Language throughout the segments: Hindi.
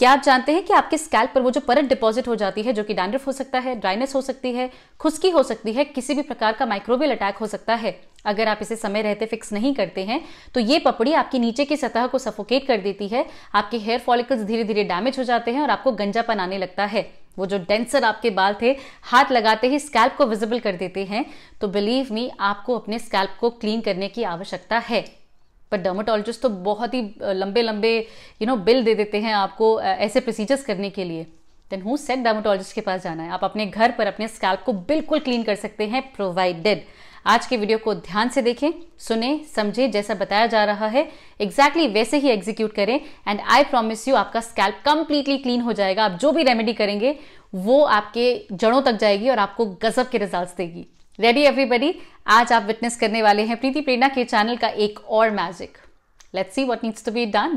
क्या आप जानते हैं कि आपके स्कैल्प पर वो जो परत डिपॉजिट हो जाती है जो कि डैंड्रफ हो सकता है ड्राइनेस हो सकती है खुशकी हो सकती है किसी भी प्रकार का माइक्रोबियल अटैक हो सकता है अगर आप इसे समय रहते फिक्स नहीं करते हैं तो ये पपड़ी आपकी नीचे की सतह को सफोकेट कर देती है आपके हेयर फॉलिकल्स धीरे धीरे डैमेज हो जाते हैं और आपको गंजापन आने लगता है वो जो डेंसर आपके बाल थे हाथ लगाते ही स्कैल्प को विजिबल कर देते हैं तो बिलीव मी आपको अपने स्कैल्प को क्लीन करने की आवश्यकता है पर डर्माटोलॉजिस्ट तो बहुत ही लंबे लंबे यू नो बिल दे देते हैं आपको ऐसे प्रोसीजर्स करने के लिए देन हु सेट डर्माटोलॉजिस्ट के पास जाना है आप अपने घर पर अपने स्कैल्प को बिल्कुल क्लीन कर सकते हैं प्रोवाइडेड आज के वीडियो को ध्यान से देखें सुने समझे जैसा बताया जा रहा है एग्जैक्टली exactly वैसे ही एग्जीक्यूट करें एंड आई प्रॉमिस यू आपका स्कैल्प कंप्लीटली क्लीन हो जाएगा आप जो भी रेमेडी करेंगे वो आपके जड़ों तक जाएगी और आपको गजब के रिजल्ट्स देगी रेडी एवरीबडी आज आप विटनेस करने वाले हैं प्रीति प्रेरणा के चैनल का एक और magic let's see what needs to be done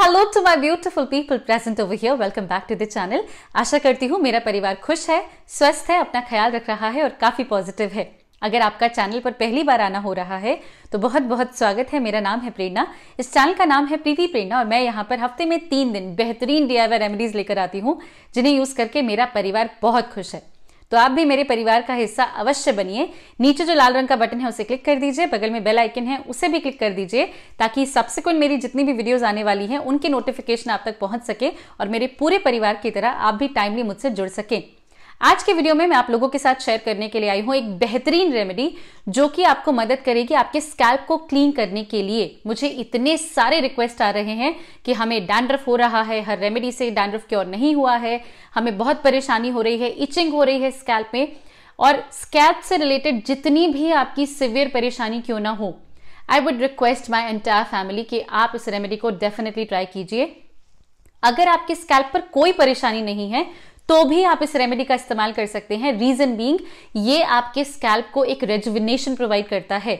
hello to my beautiful people present over here welcome back to the channel आशा करती हूँ मेरा परिवार खुश है स्वस्थ है अपना ख्याल रख रहा है और काफी पॉजिटिव है अगर आपका चैनल पर पहली बार आना हो रहा है तो बहुत बहुत स्वागत है मेरा नाम है प्रेरणा इस चैनल का नाम है प्रीति प्रेरणा और मैं यहाँ पर हफ्ते में तीन दिन बेहतरीन डी आई रेमेडीज लेकर आती हूँ जिन्हें यूज करके मेरा परिवार बहुत खुश है तो आप भी मेरे परिवार का हिस्सा अवश्य बनिए नीचे जो लाल रंग का बटन है उसे क्लिक कर दीजिए बगल में बेल आइकन है उसे भी क्लिक कर दीजिए ताकि सबसेक्वेंट मेरी जितनी भी वीडियोस आने वाली हैं उनकी नोटिफिकेशन आप तक पहुंच सके और मेरे पूरे परिवार की तरह आप भी टाइमली मुझसे जुड़ सकें आज के वीडियो में मैं आप लोगों के साथ शेयर करने के लिए आई हूं एक बेहतरीन रेमेडी जो कि आपको मदद करेगी आपके स्कैल्प को क्लीन करने के लिए मुझे इतने सारे रिक्वेस्ट आ रहे हैं कि हमें डैंड्रफ हो रहा है हर रेमेडी से डैंड्रफ क्योर नहीं हुआ है हमें बहुत परेशानी हो रही है इचिंग हो रही है स्कैल्प में और स्कैल्प से रिलेटेड जितनी भी आपकी सिवियर परेशानी क्यों ना हो I would request my entire family कि आप इस रेमेडी को डेफिनेटली ट्राई कीजिए अगर आपके स्कैल्प पर कोई परेशानी नहीं है तो भी आप इस रेमेडी का इस्तेमाल कर सकते हैं रीजन बींग ये आपके स्कैल्प को एक रेजुविनेशन प्रोवाइड करता है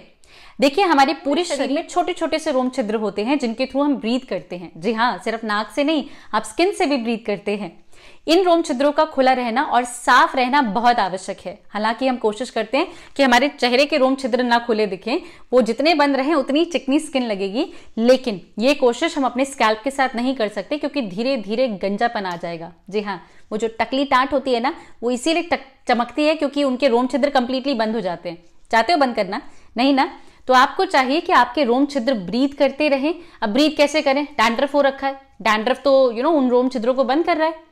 देखिए हमारे पूरे अच्छा, शरीर में छोटे छोटे से रोम छिद्र होते हैं जिनके थ्रू हम ब्रीथ करते हैं जी हाँ सिर्फ नाक से नहीं आप स्किन से भी ब्रीथ करते हैं इन रोम छिद्रों का खुला रहना और साफ रहना बहुत आवश्यक है हालांकि हम कोशिश करते हैं कि हमारे चेहरे के रोम छिद्र ना खुले दिखें वो जितने बंद रहें उतनी चिकनी स्किन लगेगी लेकिन ये कोशिश हम अपने स्कैल्प के साथ नहीं कर सकते क्योंकि धीरे धीरे गंजापन आ जाएगा जी हाँ वो जो टकली टाट होती है ना वो इसीलिए चमकती है क्योंकि उनके रोम छिद्र कंप्लीटली बंद हो जाते हैं चाहते हो बंद करना नहीं ना तो आपको चाहिए कि आपके रोम छिद्र ब्रीथ करते रहें अब ब्रीथ कैसे करें डैंड्रफ हो रखा है डैंड्रफ तो यू you नो know, उन रोम छिद्रों को बंद कर रहा है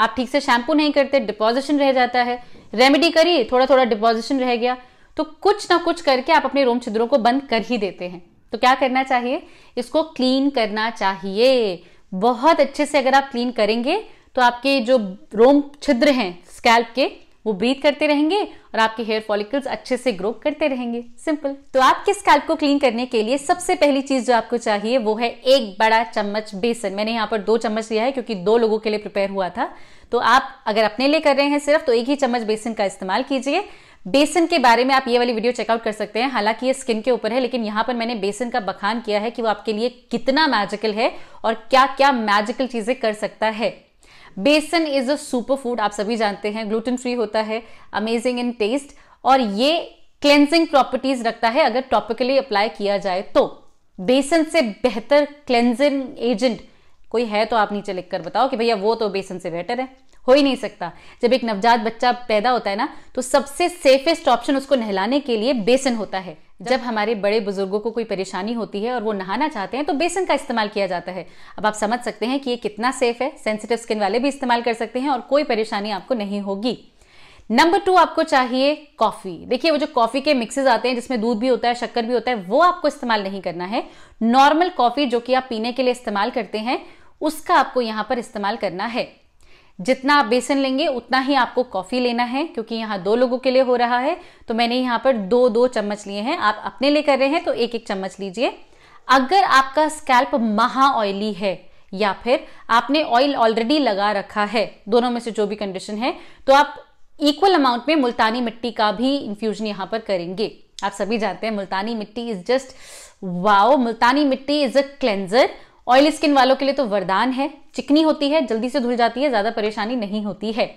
आप ठीक से शैम्पू नहीं करते डिपोजिशन रह जाता है रेमेडी करिए थोड़ा थोड़ा डिपोजिशन रह गया तो कुछ ना कुछ करके आप अपने रोम छिद्रों को बंद कर ही देते हैं तो क्या करना चाहिए इसको क्लीन करना चाहिए बहुत अच्छे से अगर आप क्लीन करेंगे तो आपके जो रोम छिद्र हैं स्कैल्प के वो ब्रीथ करते रहेंगे और आपके हेयर फॉलिकल्स अच्छे से ग्रो करते रहेंगे सिंपल तो आपके स्कैल्प को क्लीन करने के लिए सबसे पहली चीज जो आपको चाहिए वो है एक बड़ा चम्मच बेसन मैंने यहाँ पर दो चम्मच लिया है क्योंकि दो लोगों के लिए प्रिपेयर हुआ था तो आप अगर अपने लिए कर रहे हैं सिर्फ तो एक ही चम्मच बेसन का इस्तेमाल कीजिए बेसन के बारे में आप ये वाली वीडियो चेकआउट कर सकते हैं हालांकि ये स्किन के ऊपर है लेकिन यहां पर मैंने बेसन का बखान किया है कि वो आपके लिए कितना मैजिकल है और क्या क्या मैजिकल चीजें कर सकता है बेसन इज अ सुपर फूड आप सभी जानते हैं ग्लूटेन फ्री होता है अमेजिंग इन टेस्ट और ये क्लेंजिंग प्रॉपर्टीज रखता है अगर टॉपिकली अप्लाई किया जाए तो बेसन से बेहतर क्लेंजिंग एजेंट कोई है तो आप नीचे लिखकर बताओ कि भैया वो तो बेसन से बेहतर है हो ही नहीं सकता जब एक नवजात बच्चा पैदा होता है ना तो सबसे सेफेस्ट ऑप्शन उसको नहलाने के लिए बेसन होता है जब हमारे बड़े बुजुर्गों को कोई परेशानी होती है और वो नहाना चाहते हैं तो बेसन का इस्तेमाल किया जाता है अब आप समझ सकते हैं कि ये कितना सेफ है सेंसिटिव स्किन वाले भी इस्तेमाल कर सकते हैं और कोई परेशानी आपको नहीं होगी नंबर टू आपको चाहिए कॉफी देखिए वो जो कॉफी के मिक्सेस आते हैं जिसमें दूध भी होता है शक्कर भी होता है वो आपको इस्तेमाल नहीं करना है नॉर्मल कॉफी जो कि आप पीने के लिए इस्तेमाल करते हैं उसका आपको यहाँ पर इस्तेमाल करना है जितना आप बेसन लेंगे उतना ही आपको कॉफ़ी लेना है क्योंकि यहाँ दो लोगों के लिए हो रहा है तो मैंने यहाँ पर दो दो चम्मच लिए हैं आप अपने लिए कर रहे हैं तो एक एक चम्मच लीजिए अगर आपका स्कैल्प महा ऑयली है या फिर आपने ऑयल ऑलरेडी लगा रखा है दोनों में से जो भी कंडीशन है तो आप इक्वल अमाउंट में मुल्तानी मिट्टी का भी इन्फ्यूजन यहाँ पर करेंगे आप सभी जानते हैं मुल्तानी mitti is just wow Multani mitti is a cleanser oil skin वालों के लिए तो वरदान है चिकनी होती है जल्दी से धुल जाती है ज़्यादा परेशानी नहीं होती है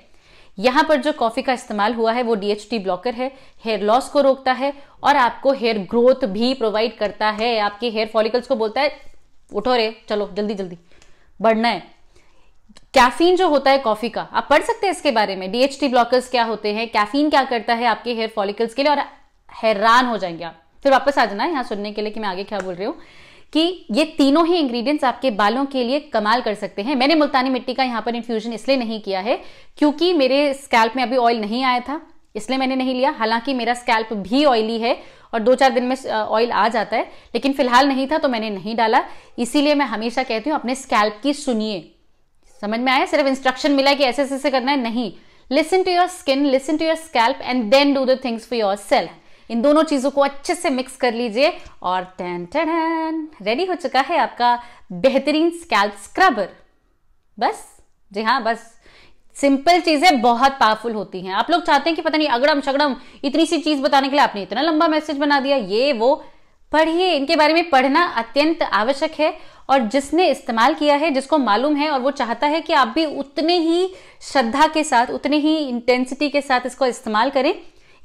यहां पर जो कॉफ़ी का इस्तेमाल हुआ है वो डीएचटी ब्लॉकर है हेयर लॉस को रोकता है और आपको हेयर ग्रोथ भी प्रोवाइड करता है आपके हेयर फॉलिकल्स को बोलता है उठो रे चलो जल्दी जल्दी बढ़ना है कैफीन जो होता है कॉफ़ी का आप पढ़ सकते हैं इसके बारे में डीएचटी ब्लॉकर्स क्या होते हैं कैफीन क्या करता है आपके हेयर फॉलिकल्स के लिए और हैरान हो जाएंगे आप फिर वापस आ जाना यहाँ सुनने के लिए कि मैं आगे क्या बोल रही हूँ कि ये तीनों ही इंग्रेडिएंट्स आपके बालों के लिए कमाल कर सकते हैं मैंने मुल्तानी मिट्टी का यहाँ पर इन्फ्यूजन इसलिए नहीं किया है क्योंकि मेरे स्कैल्प में अभी ऑयल नहीं आया था इसलिए मैंने नहीं लिया हालांकि मेरा स्कैल्प भी ऑयली है और दो चार दिन में ऑयल आ जाता है लेकिन फिलहाल नहीं था तो मैंने नहीं डाला इसीलिए मैं हमेशा कहती हूँ अपने स्कैल्प की सुनिए समझ में आया सिर्फ इंस्ट्रक्शन मिला कि ऐसे ऐसे करना है नहीं listen to your skin listen to your scalp and then do the things for yourself इन दोनों चीज़ों को अच्छे से मिक्स कर लीजिए और टन टन रेडी हो चुका है आपका बेहतरीन स्कैल्प स्क्रबर बस जी हाँ बस सिंपल चीज़ें बहुत पावरफुल होती हैं आप लोग चाहते हैं कि पता नहीं अगड़म शगड़म इतनी सी चीज़ बताने के लिए आपने इतना लंबा मैसेज बना दिया ये वो पढ़िए इनके बारे में पढ़ना अत्यंत आवश्यक है और जिसने इस्तेमाल किया है जिसको मालूम है और वो चाहता है कि आप भी उतने ही श्रद्धा के साथ उतने ही इंटेंसिटी के साथ इसको इस्तेमाल करें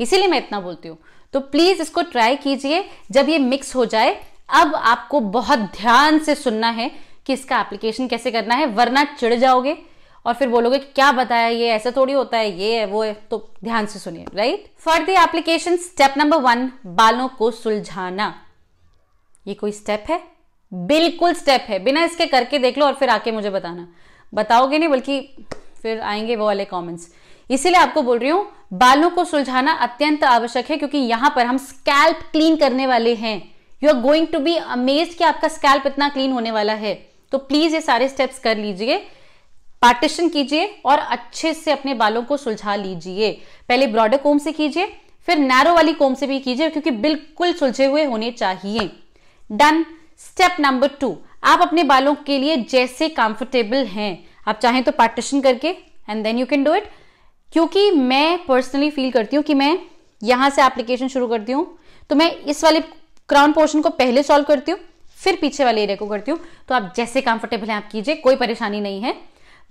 इसीलिए मैं इतना बोलती हूँ तो प्लीज़ इसको ट्राई कीजिए जब ये मिक्स हो जाए अब आपको बहुत ध्यान से सुनना है कि इसका एप्लीकेशन कैसे करना है वरना चिड़ जाओगे और फिर बोलोगे कि क्या बताया ये ऐसा थोड़ी होता है ये है वो है तो ध्यान से सुनिए write for the application step number one बालों को सुलझाना ये कोई स्टेप है बिल्कुल स्टेप है बिना इसके करके देख लो और फिर आके मुझे बताना बताओगे नहीं बल्कि फिर आएंगे वो वाले कमेंट्स इसीलिए आपको बोल रही हूं बालों को सुलझाना अत्यंत आवश्यक है क्योंकि यहां पर हम स्कैल्प क्लीन करने वाले हैं you are going to be amaze कि आपका स्कैल्प इतना क्लीन होने वाला है तो प्लीज ये सारे स्टेप्स कर लीजिए पार्टीशन कीजिए और अच्छे से अपने बालों को सुलझा लीजिए पहले ब्रॉडर कोम से कीजिए फिर नैरो वाली कोम से भी कीजिए क्योंकि बिल्कुल सुलझे हुए होने चाहिए डन स्टेप नंबर टू आप अपने बालों के लिए जैसे कंफर्टेबल हैं आप चाहें तो पार्टीशन करके and then you can do it क्योंकि मैं पर्सनली फील करती हूँ कि मैं यहाँ से एप्लीकेशन शुरू करती हूँ तो मैं इस वाले क्राउन पोर्शन को पहले सॉल्व करती हूँ फिर पीछे वाले एरिया को करती हूँ तो आप जैसे कंफर्टेबल हैं आप कीजिए कोई परेशानी नहीं है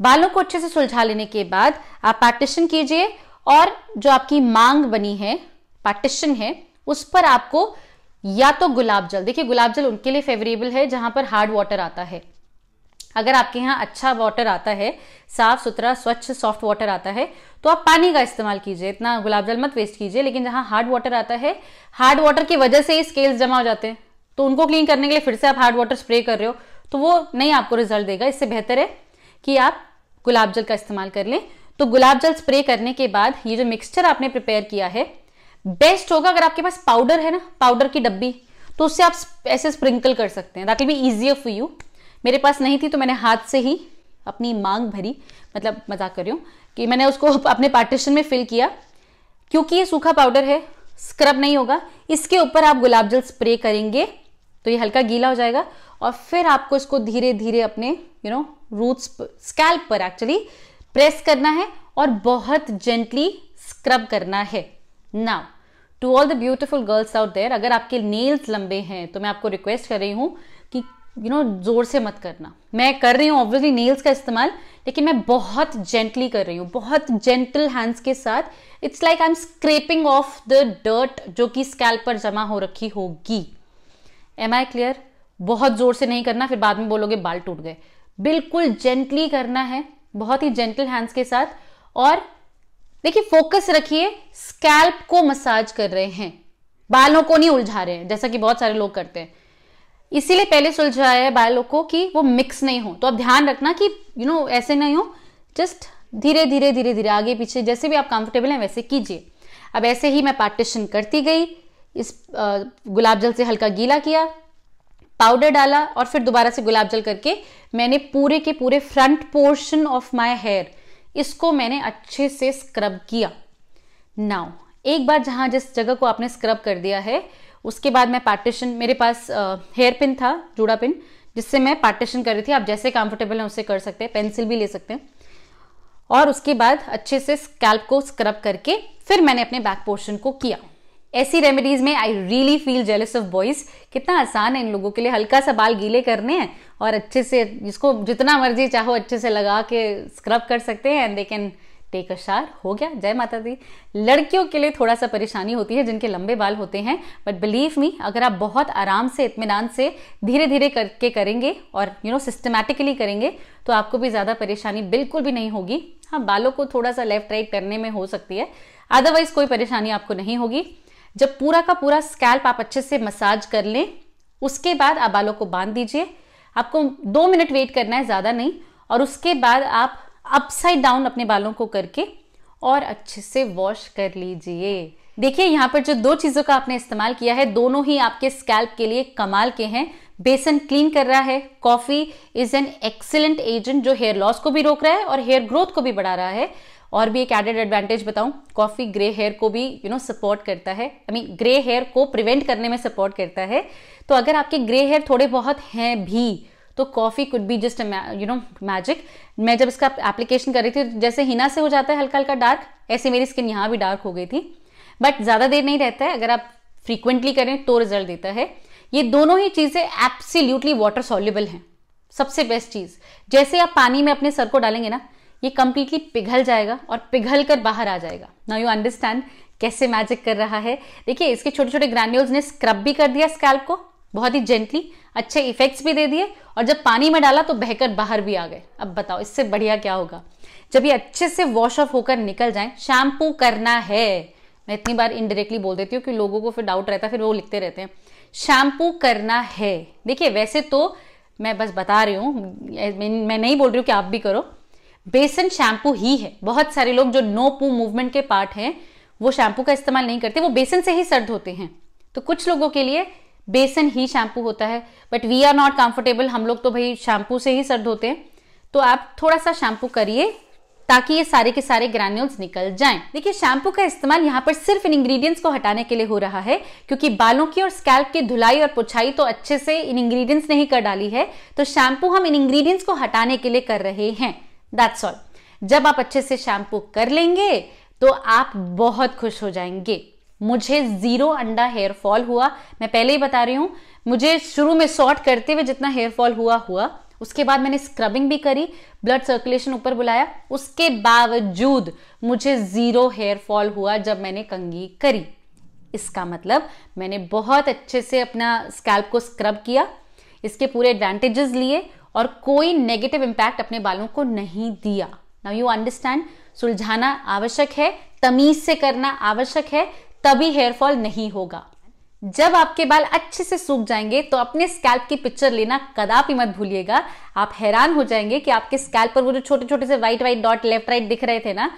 बालों को अच्छे से सुलझा लेने के बाद आप पार्टिशन कीजिए और जो आपकी मांग बनी है पार्टिशन है उस पर आपको या तो गुलाब जल देखिए गुलाब जल उनके लिए फेवरेबल है जहां पर हार्ड वाटर आता है अगर आपके यहाँ अच्छा वाटर आता है साफ सुथरा स्वच्छ सॉफ्ट वाटर आता है तो आप पानी का इस्तेमाल कीजिए इतना गुलाब जल मत वेस्ट कीजिए लेकिन जहाँ हार्ड वाटर आता है हार्ड वाटर की वजह से ही स्केल्स जमा हो जाते हैं तो उनको क्लीन करने के लिए फिर से आप हार्ड वाटर स्प्रे कर रहे हो तो वो नहीं आपको रिजल्ट देगा इससे बेहतर है कि आप गुलाब जल का इस्तेमाल कर लें तो गुलाब जल स्प्रे करने के बाद ये जो मिक्सचर आपने प्रिपेयर किया है बेस्ट होगा अगर आपके पास पाउडर है ना पाउडर की डब्बी तो उससे आप ऐसे स्प्रिंकल कर सकते हैं that will be easier for you मेरे पास नहीं थी तो मैंने हाथ से ही अपनी मांग भरी मतलब मजाक कर रही हूँ कि मैंने उसको अपने पार्टीशन में फिल किया क्योंकि ये सूखा पाउडर है स्क्रब नहीं होगा इसके ऊपर आप गुलाब जल स्प्रे करेंगे तो ये हल्का गीला हो जाएगा और फिर आपको इसको धीरे धीरे अपने यू नो रूट्स स्कैल्प पर एक्चुअली प्रेस करना है और बहुत जेंटली स्क्रब करना है now to all the beautiful girls out there अगर आपके नेल्स लंबे हैं तो मैं आपको रिक्वेस्ट कर रही हूँ कि यू नो ज़ोर से मत करना मैं कर रही हूँ ऑब्वियसली नेल्स का इस्तेमाल लेकिन मैं बहुत जेंटली कर रही हूँ बहुत जेंटल हैंड्स के साथ it's like I am scraping off the dirt जो कि स्कैल्प पर जमा हो रखी होगी एम आई क्लियर बहुत ज़ोर से नहीं करना फिर बाद में बोलोगे बाल टूट गए बिल्कुल जेंटली करना है बहुत ही जेंटल हैंड्स के साथ और देखिए फोकस रखिए स्कैल्प को मसाज कर रहे हैं बालों को नहीं उलझा रहे हैं जैसा कि बहुत सारे लोग करते हैं इसीलिए पहले सुलझाया है बालों को कि वो मिक्स नहीं हो तो अब ध्यान रखना कि यू नो ऐसे नहीं हो जस्ट धीरे धीरे धीरे धीरे आगे पीछे जैसे भी आप कंफर्टेबल हैं वैसे कीजिए अब ऐसे ही मैं पार्टीशन करती गई इस गुलाब जल से हल्का गीला किया पाउडर डाला और फिर दोबारा से गुलाब जल करके मैंने पूरे के पूरे front portion of my hair इसको मैंने अच्छे से स्क्रब किया नाउ एक बार जहां जिस जगह को आपने स्क्रब कर दिया है उसके बाद मैं पार्टीशन मेरे पास हेयर पिन था जूड़ा पिन जिससे मैं पार्टीशन कर रही थी आप जैसे कंफर्टेबल हैं उससे कर सकते हैं पेंसिल भी ले सकते हैं और उसके बाद अच्छे से स्कैल्प को स्क्रब करके फिर मैंने अपने बैक पोर्शन को किया ऐसी रेमेडीज में I really feel jealous of boys कितना आसान है इन लोगों के लिए हल्का सा बाल गीले करने हैं और अच्छे से इसको जितना मर्जी चाहो अच्छे से लगा के स्क्रब कर सकते हैं एंड दे कैन टेक टेकसार हो गया जय माता दी लड़कियों के लिए थोड़ा सा परेशानी होती है जिनके लंबे बाल होते हैं बट बिलीव मी अगर आप बहुत आराम से इतमान से धीरे धीरे करके करेंगे और यू नो सिस्टमैटिकली करेंगे तो आपको भी ज़्यादा परेशानी बिल्कुल भी नहीं होगी हाँ बालों को थोड़ा सा लेफ्ट राइट करने में हो सकती है अदरवाइज कोई परेशानी आपको नहीं होगी जब पूरा का पूरा स्कैल्प आप अच्छे से मसाज कर लें उसके बाद आप बालों को बांध दीजिए आपको दो मिनट वेट करना है ज़्यादा नहीं और उसके बाद आप अपसाइड डाउन अपने बालों को करके और अच्छे से वॉश कर लीजिए देखिए यहाँ पर जो दो चीज़ों का आपने इस्तेमाल किया है दोनों ही आपके स्कैल्प के लिए कमाल के हैं बेसन क्लीन कर रहा है coffee is an excellent agent जो हेयर लॉस को भी रोक रहा है और हेयर ग्रोथ को भी बढ़ा रहा है और भी एक एडेड एडवांटेज बताऊं कॉफ़ी ग्रे हेयर को भी यू नो सपोर्ट करता है आई मीन ग्रे हेयर को प्रिवेंट करने में सपोर्ट करता है तो अगर आपके ग्रे हेयर थोड़े बहुत हैं भी तो coffee could be just you know magic मैं जब इसका एप्लीकेशन कर रही थी जैसे हिना से हो जाता है हल्का हल्का डार्क ऐसे मेरी स्किन यहाँ भी डार्क हो गई थी बट ज़्यादा देर नहीं रहता है अगर आप फ्रीक्वेंटली करें तो रिजल्ट देता है ये दोनों ही चीज़ें एप्सिल्यूटली वाटर सॉल्यूबल हैं सबसे बेस्ट चीज़ जैसे आप पानी में अपने सर को डालेंगे ना ये कंप्लीटली पिघल जाएगा और पिघल कर बाहर आ जाएगा ना यू अंडरस्टैंड कैसे मैजिक कर रहा है देखिए इसके छोटे छोटे ग्रैन्यूल्स ने स्क्रब भी कर दिया स्कैल्प को बहुत ही जेंटली अच्छे इफेक्ट्स भी दे दिए और जब पानी में डाला तो बहकर बाहर भी आ गए अब बताओ इससे बढ़िया क्या होगा जब ये अच्छे से वॉश ऑफ होकर निकल जाए शैम्पू करना है मैं इतनी बार इनडायरेक्टली बोल देती हूँ कि लोगों को फिर डाउट रहता है फिर वो लिखते रहते हैं शैम्पू करना है देखिए वैसे तो मैं बस बता रही हूँ मैं नहीं बोल रही हूँ कि आप भी करो बेसन शैम्पू ही है बहुत सारे लोग जो नो पू मूवमेंट के पार्ट हैं वो शैम्पू का इस्तेमाल नहीं करते वो बेसन से ही सर्द होते हैं तो कुछ लोगों के लिए बेसन ही शैम्पू होता है but we are not comfortable हम लोग तो भाई शैम्पू से ही सर्द होते हैं तो आप थोड़ा सा शैम्पू करिए ताकि ये सारे के सारे ग्रैन्यूल्स निकल जाएं। देखिए शैम्पू का इस्तेमाल यहाँ पर सिर्फ इन इंग्रेडिएंट्स को हटाने के लिए हो रहा है क्योंकि बालों की और स्कैल्प की धुलाई और पुछाई तो अच्छे से इन इंग्रेडिएंट्स ने ही कर डाली है तो शैम्पू हम इन इंग्रेडिएंट्स को हटाने के लिए कर रहे हैं दैट्स ऑल जब आप अच्छे से शैम्पू कर लेंगे तो आप बहुत खुश हो जाएंगे मुझे जीरो अंडा हेयर फॉल हुआ मैं पहले ही बता रही हूं मुझे शुरू में सॉर्ट करते हुए जितना हेयर फॉल हुआ हुआ उसके बाद मैंने स्क्रबिंग भी करी ब्लड सर्कुलेशन ऊपर बुलाया उसके बावजूद मुझे जीरो हेयर फॉल हुआ जब मैंने कंगी करी इसका मतलब मैंने बहुत अच्छे से अपना स्कैल्प को स्क्रब किया इसके पूरे एडवांटेजेस लिए और कोई नेगेटिव इंपैक्ट अपने बालों को नहीं दिया नाउ यू अंडरस्टैंड सुलझाना आवश्यक है तमीज से करना आवश्यक है तभी हेयर फॉल नहीं होगा जब आपके बाल अच्छे से सूख जाएंगे तो अपने स्कैल्प की पिक्चर लेना कदापि मत भूलिएगा आप हैरान हो जाएंगे कि आपके स्कैल्प पर वो जो छोटे छोटे से white white dot left right दिख रहे थे ना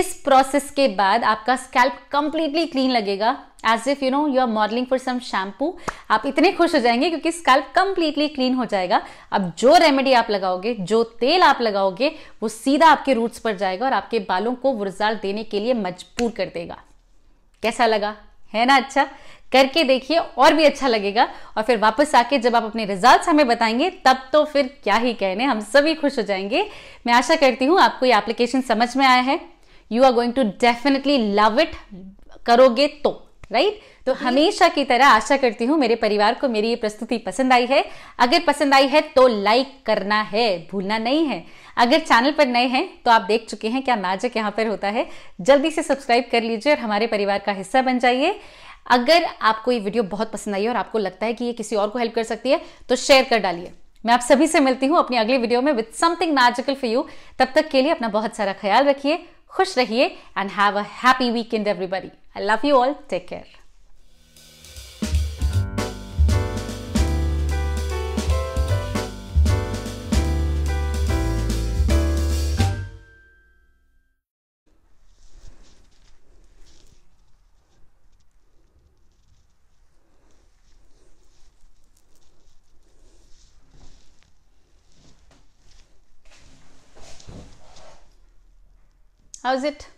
इस प्रोसेस के बाद आपका स्कैल्प कंप्लीटली क्लीन लगेगा as if you know you are modelling for some shampoo आप इतने खुश हो जाएंगे क्योंकि स्कैल्प कंप्लीटली क्लीन हो जाएगा अब जो रेमेडी आप लगाओगे जो तेल आप लगाओगे वो सीधा आपके रूट्स पर जाएगा और आपके बालों को रिजल्ट देने के लिए मजबूर कर देगा कैसा लगा है ना अच्छा करके देखिए और भी अच्छा लगेगा और फिर वापस आके जब आप अपने रिजल्ट्स हमें बताएंगे तब तो फिर क्या ही कहने हम सभी खुश हो जाएंगे मैं आशा करती हूँ आपको ये एप्लीकेशन समझ में आया है you are going to definitely love it करोगे तो राइट तो हमेशा की तरह आशा करती हूँ मेरे परिवार को मेरी ये प्रस्तुति पसंद आई है अगर पसंद आई है तो लाइक करना है भूलना नहीं है अगर चैनल पर नए हैं तो आप देख चुके हैं क्या मैजिक यहाँ पर होता है जल्दी से सब्सक्राइब कर लीजिए और हमारे परिवार का हिस्सा बन जाइए अगर आपको ये वीडियो बहुत पसंद आई और आपको लगता है कि ये किसी और को हेल्प कर सकती है तो शेयर कर डालिए मैं आप सभी से मिलती हूँ अपनी अगली वीडियो में with something magical for you तब तक के लिए अपना बहुत सारा ख्याल रखिए खुश रहिए and have a happy weekend everybody I love you all take care How's it?